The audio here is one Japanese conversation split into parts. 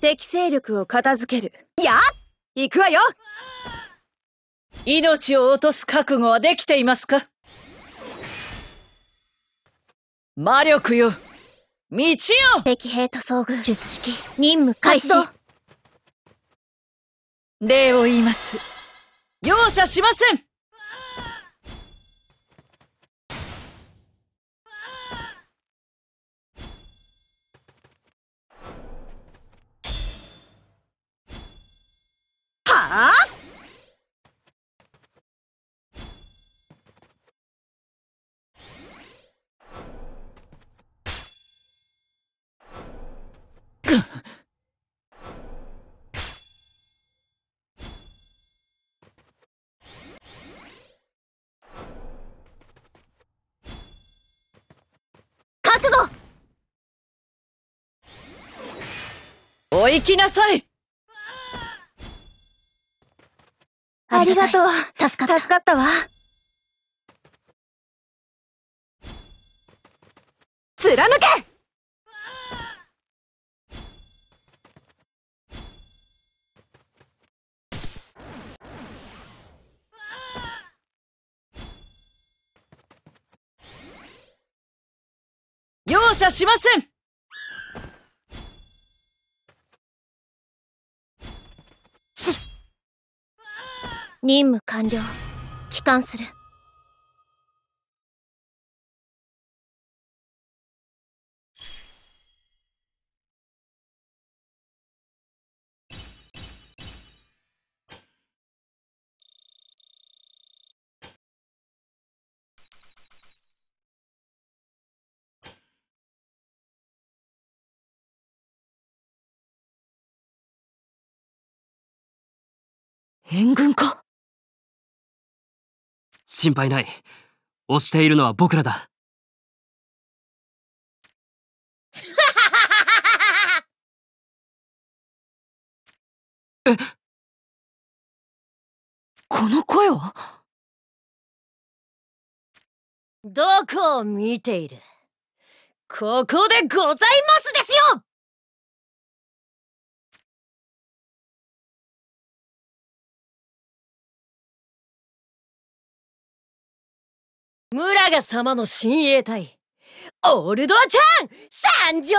敵勢力を片付けるやっ行くわよ命を落とす覚悟はできていますか魔力よ道よ敵兵と遭遇術式任務開始礼を言います容赦しませんお行きなさいありがとう助かったわ貫け容赦しません任務完了帰還する援軍か心配ない。押しているのは僕らだ。えこの声はどこを見ているここでございますですよムラガ様の親衛隊オールドアちゃん参上です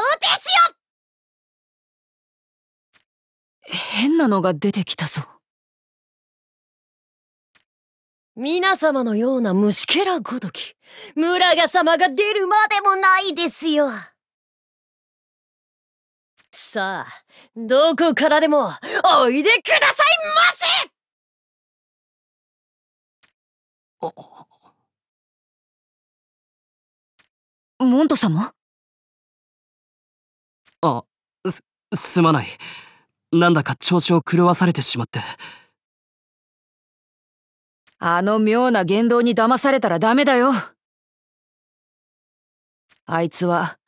よ変なのが出てきたぞ皆様のような虫けらごときムラガ様が出るまでもないですよさあどこからでもおいでくださいませモント様あ、す、すまない。なんだか調子を狂わされてしまって。あの妙な言動に騙されたらダメだよ。あいつは、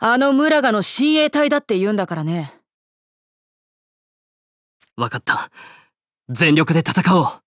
あの村がの親衛隊だって言うんだからね。わかった。全力で戦おう。